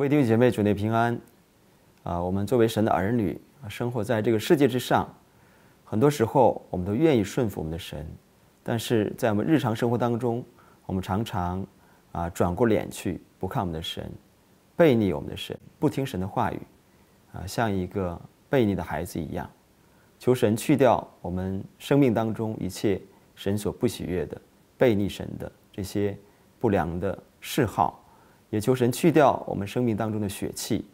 各位弟兄姐妹，主内平安！啊，我们作为神的儿女，生活在这个世界之上，很多时候我们都愿意顺服我们的神，但是在我们日常生活当中，我们常常，啊，转过脸去不看我们的神，背逆我们的神，不听神的话语，啊，像一个背逆的孩子一样，求神去掉我们生命当中一切神所不喜悦的背逆神的这些不良的嗜好。也求神去掉我们生命当中的血气，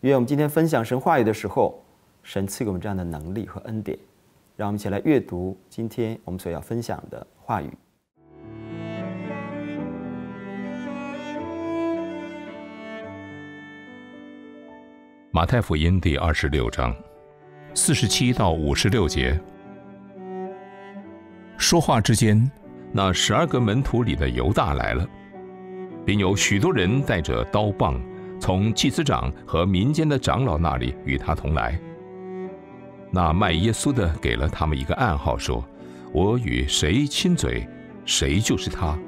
愿我们今天分享神话语的时候，神赐给我们这样的能力和恩典，让我们一起来阅读今天我们所要分享的话语。马太福音第二十六章四十七到五十六节，说话之间，那十二个门徒里的犹大来了。并有许多人带着刀棒，从祭司长和民间的长老那里与他同来。那卖耶稣的给了他们一个暗号，说：“我与谁亲嘴，谁就是他，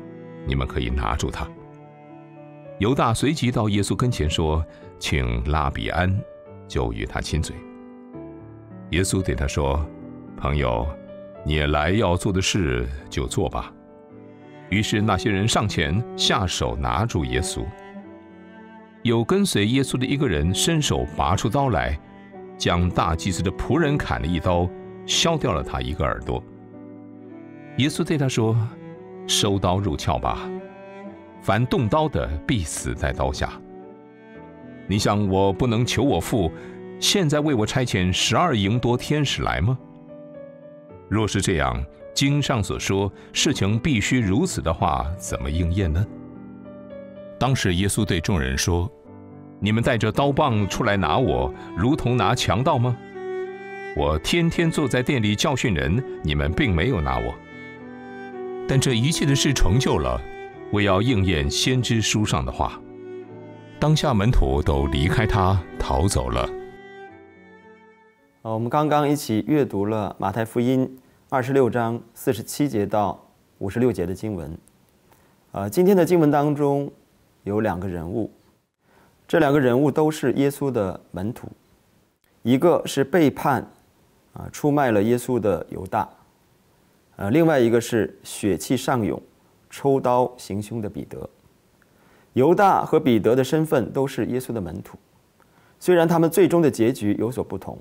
你们可以拿住他。”犹大随即到耶稣跟前说：“请拉比安，就与他亲嘴。”耶稣对他说：“朋友，你来要做的事就做吧。”于是那些人上前下手拿住耶稣。有跟随耶稣的一个人伸手拔出刀来，将大祭司的仆人砍了一刀，削掉了他一个耳朵。耶稣对他说：“收刀入鞘吧，凡动刀的必死在刀下。你想我不能求我父，现在为我差遣十二营多天使来吗？若是这样，经上所说事情必须如此的话，怎么应验呢？当时耶稣对众人说：“你们带着刀棒出来拿我，如同拿强盗吗？我天天坐在店里教训人，你们并没有拿我。但这一切的事成就了，为要应验先知书上的话。当下门徒都离开他逃走了。”我们刚刚一起阅读了马太福音。二十六章四十七节到五十六节的经文，呃，今天的经文当中有两个人物，这两个人物都是耶稣的门徒，一个是背叛，啊，出卖了耶稣的犹大，呃，另外一个是血气上涌，抽刀行凶的彼得。犹大和彼得的身份都是耶稣的门徒，虽然他们最终的结局有所不同。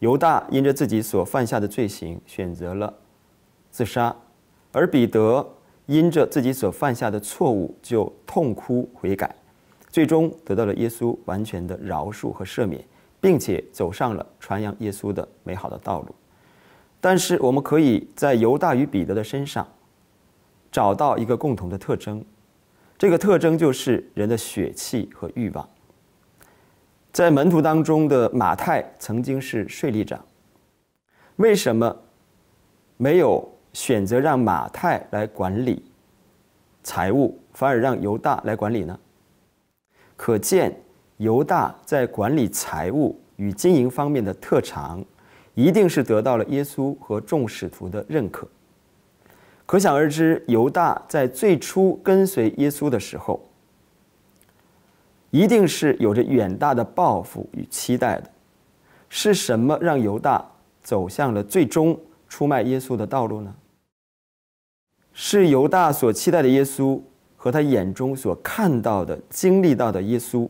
犹大因着自己所犯下的罪行选择了自杀，而彼得因着自己所犯下的错误就痛哭悔改，最终得到了耶稣完全的饶恕和赦免，并且走上了传扬耶稣的美好的道路。但是，我们可以在犹大与彼得的身上找到一个共同的特征，这个特征就是人的血气和欲望。在门徒当中的马太曾经是税吏长，为什么没有选择让马太来管理财务，反而让犹大来管理呢？可见犹大在管理财务与经营方面的特长，一定是得到了耶稣和众使徒的认可。可想而知，犹大在最初跟随耶稣的时候。一定是有着远大的抱负与期待的。是什么让犹大走向了最终出卖耶稣的道路呢？是犹大所期待的耶稣和他眼中所看到的、经历到的耶稣，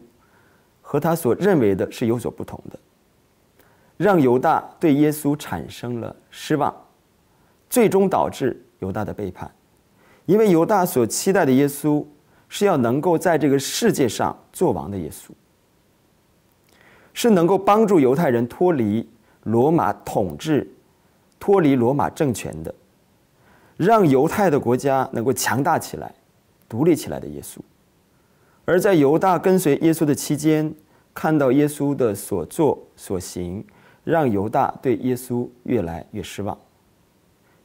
和他所认为的是有所不同的，让犹大对耶稣产生了失望，最终导致犹大的背叛。因为犹大所期待的耶稣。是要能够在这个世界上做王的耶稣，是能够帮助犹太人脱离罗马统治、脱离罗马政权的，让犹太的国家能够强大起来、独立起来的耶稣。而在犹大跟随耶稣的期间，看到耶稣的所作所行，让犹大对耶稣越来越失望，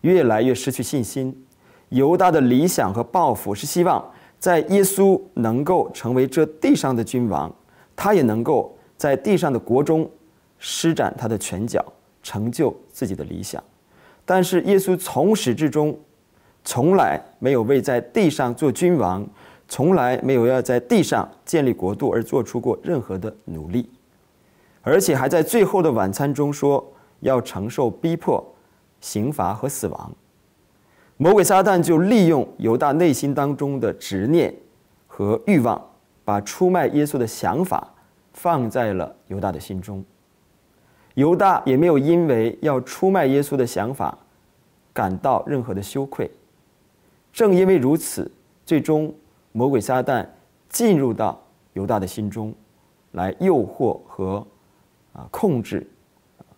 越来越失去信心。犹大的理想和抱负是希望。在耶稣能够成为这地上的君王，他也能够在地上的国中施展他的拳脚，成就自己的理想。但是耶稣从始至终，从来没有为在地上做君王，从来没有要在地上建立国度而做出过任何的努力，而且还在最后的晚餐中说要承受逼迫、刑罚和死亡。魔鬼撒旦就利用犹大内心当中的执念和欲望，把出卖耶稣的想法放在了犹大的心中。犹大也没有因为要出卖耶稣的想法感到任何的羞愧。正因为如此，最终魔鬼撒旦进入到犹大的心中，来诱惑和啊控制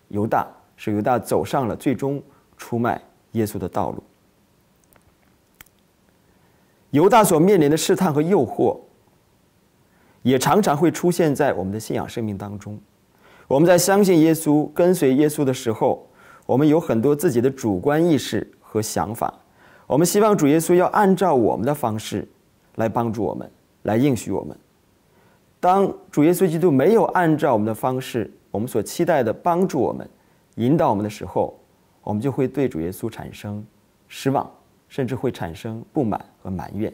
犹大，使犹大走上了最终出卖耶稣的道路。犹大所面临的试探和诱惑，也常常会出现在我们的信仰生命当中。我们在相信耶稣、跟随耶稣的时候，我们有很多自己的主观意识和想法。我们希望主耶稣要按照我们的方式，来帮助我们，来应许我们。当主耶稣基督没有按照我们的方式，我们所期待的帮助我们、引导我们的时候，我们就会对主耶稣产生失望。甚至会产生不满和埋怨，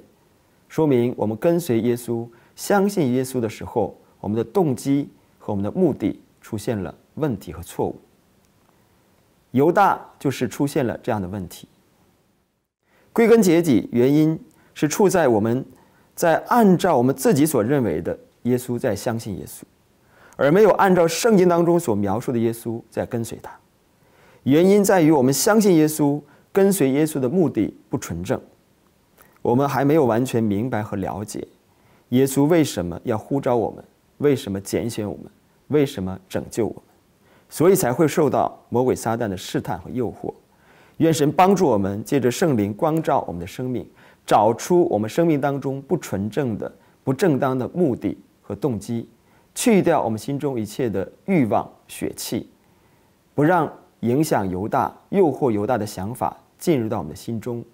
说明我们跟随耶稣、相信耶稣的时候，我们的动机和我们的目的出现了问题和错误。犹大就是出现了这样的问题。归根结底，原因是处在我们在按照我们自己所认为的耶稣在相信耶稣，而没有按照圣经当中所描述的耶稣在跟随他。原因在于我们相信耶稣。跟随耶稣的目的不纯正，我们还没有完全明白和了解耶稣为什么要呼召我们，为什么拣选我们，为什么拯救我们，所以才会受到魔鬼撒旦的试探和诱惑。愿神帮助我们，借着圣灵光照我们的生命，找出我们生命当中不纯正的、不正当的目的和动机，去掉我们心中一切的欲望血气，不让。影响犹大，诱惑犹大的想法进入到我们的心中，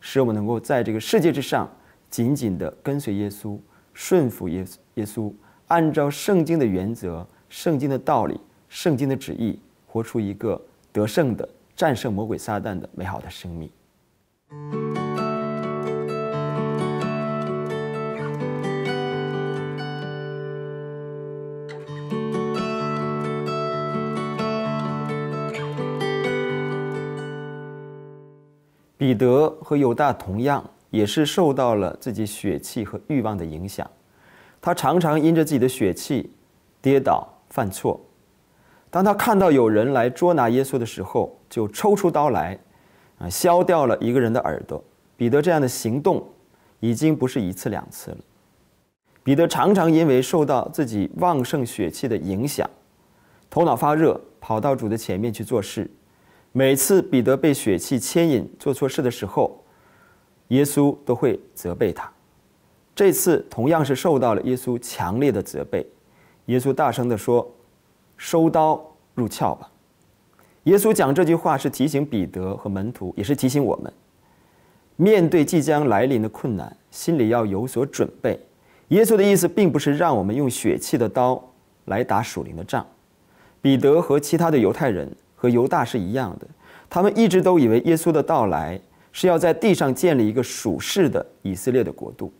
使我们能够在这个世界之上紧紧的跟随耶稣，顺服耶耶稣按照圣经的原则、圣经的道理、圣经的旨意，活出一个得胜的、战胜魔鬼撒旦的美好的生命。彼得和犹大同样也是受到了自己血气和欲望的影响，他常常因着自己的血气，跌倒犯错。当他看到有人来捉拿耶稣的时候，就抽出刀来，啊，削掉了一个人的耳朵。彼得这样的行动，已经不是一次两次了。彼得常常因为受到自己旺盛血气的影响，头脑发热，跑到主的前面去做事。每次彼得被血气牵引做错事的时候，耶稣都会责备他。这次同样是受到了耶稣强烈的责备。耶稣大声的说：“收刀入鞘吧！”耶稣讲这句话是提醒彼得和门徒，也是提醒我们，面对即将来临的困难，心里要有所准备。耶稣的意思并不是让我们用血气的刀来打属灵的仗。彼得和其他的犹太人。和犹大是一样的，他们一直都以为耶稣的到来是要在地上建立一个属世的以色列的国度。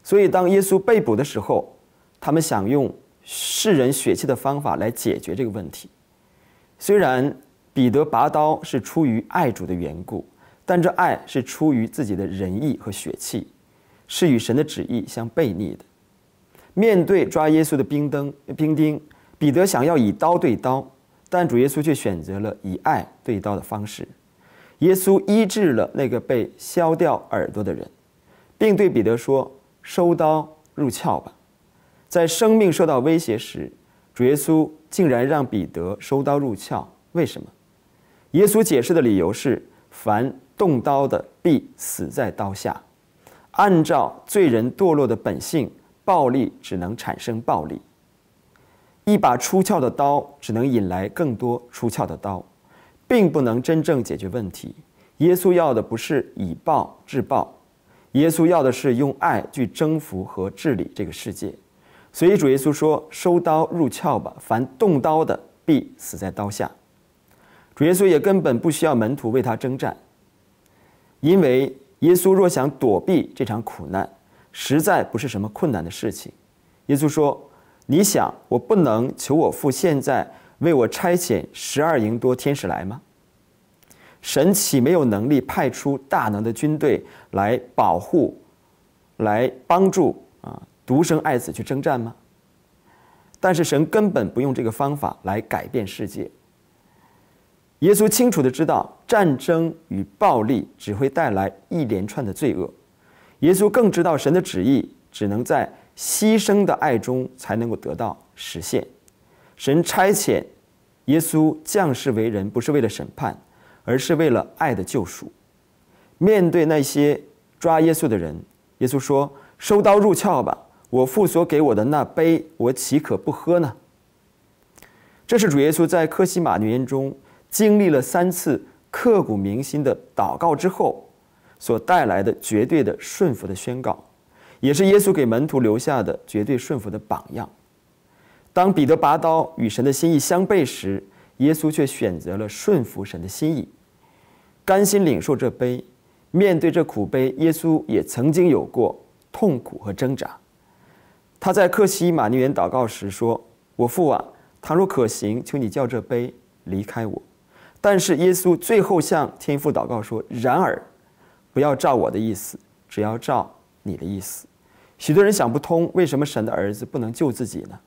所以，当耶稣被捕的时候，他们想用世人血气的方法来解决这个问题。虽然彼得拔刀是出于爱主的缘故，但这爱是出于自己的仁义和血气，是与神的旨意相悖逆的。面对抓耶稣的兵灯兵丁，彼得想要以刀对刀。但主耶稣却选择了以爱对刀的方式。耶稣医治了那个被削掉耳朵的人，并对彼得说：“收刀入鞘吧。”在生命受到威胁时，主耶稣竟然让彼得收刀入鞘。为什么？耶稣解释的理由是：凡动刀的，必死在刀下。按照罪人堕落的本性，暴力只能产生暴力。一把出鞘的刀，只能引来更多出鞘的刀，并不能真正解决问题。耶稣要的不是以暴制暴，耶稣要的是用爱去征服和治理这个世界。所以主耶稣说：“收刀入鞘吧，凡动刀的必死在刀下。”主耶稣也根本不需要门徒为他征战，因为耶稣若想躲避这场苦难，实在不是什么困难的事情。耶稣说。你想，我不能求我父现在为我差遣十二营多天使来吗？神岂没有能力派出大能的军队来保护、来帮助啊独生爱子去征战吗？但是神根本不用这个方法来改变世界。耶稣清楚的知道，战争与暴力只会带来一连串的罪恶。耶稣更知道，神的旨意只能在。牺牲的爱中才能够得到实现。神差遣耶稣降世为人，不是为了审判，而是为了爱的救赎。面对那些抓耶稣的人，耶稣说：“收刀入鞘吧！我父所给我的那杯，我岂可不喝呢？”这是主耶稣在克西马言中经历了三次刻骨铭心的祷告之后所带来的绝对的顺服的宣告。也是耶稣给门徒留下的绝对顺服的榜样。当彼得拔刀与神的心意相悖时，耶稣却选择了顺服神的心意，甘心领受这杯，面对这苦杯。耶稣也曾经有过痛苦和挣扎。他在克西马尼园祷告时说：“我父啊，倘若可行，求你叫这杯离开我。”但是耶稣最后向天父祷告说：“然而，不要照我的意思，只要照你的意思。”许多人想不通，为什么神的儿子不能救自己呢？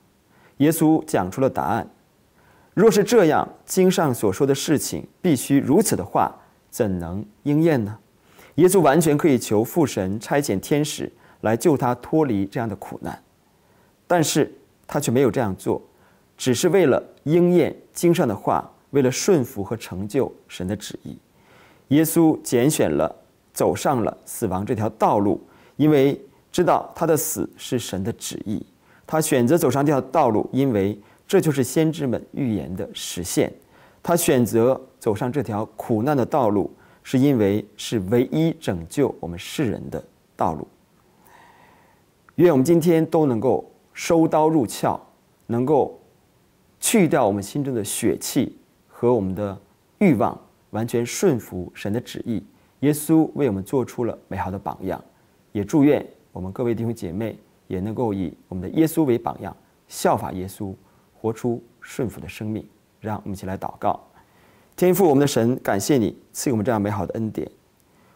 耶稣讲出了答案：若是这样，经上所说的事情必须如此的话，怎能应验呢？耶稣完全可以求父神差遣天使来救他脱离这样的苦难，但是他却没有这样做，只是为了应验经上的话，为了顺服和成就神的旨意。耶稣拣选了，走上了死亡这条道路，因为。知道他的死是神的旨意，他选择走上这条道路，因为这就是先知们预言的实现。他选择走上这条苦难的道路，是因为是唯一拯救我们世人的道路。愿我们今天都能够收刀入鞘，能够去掉我们心中的血气和我们的欲望，完全顺服神的旨意。耶稣为我们做出了美好的榜样，也祝愿。我们各位弟兄姐妹也能够以我们的耶稣为榜样，效法耶稣，活出顺服的生命。让我们一起来祷告，天父，我们的神，感谢你赐给我们这样美好的恩典。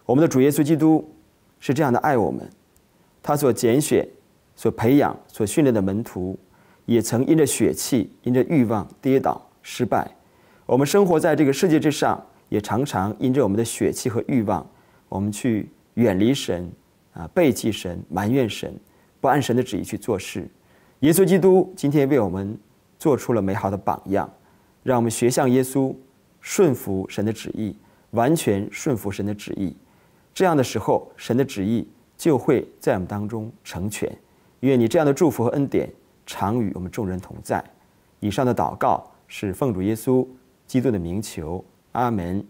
我们的主耶稣基督是这样的爱我们，他所拣选、所培养、所训练的门徒，也曾因着血气、因着欲望跌倒失败。我们生活在这个世界之上，也常常因着我们的血气和欲望，我们去远离神。啊，背弃神、埋怨神、不按神的旨意去做事。耶稣基督今天为我们做出了美好的榜样，让我们学像耶稣，顺服神的旨意，完全顺服神的旨意。这样的时候，神的旨意就会在我们当中成全。愿你这样的祝福和恩典常与我们众人同在。以上的祷告是奉主耶稣基督的名求，阿门。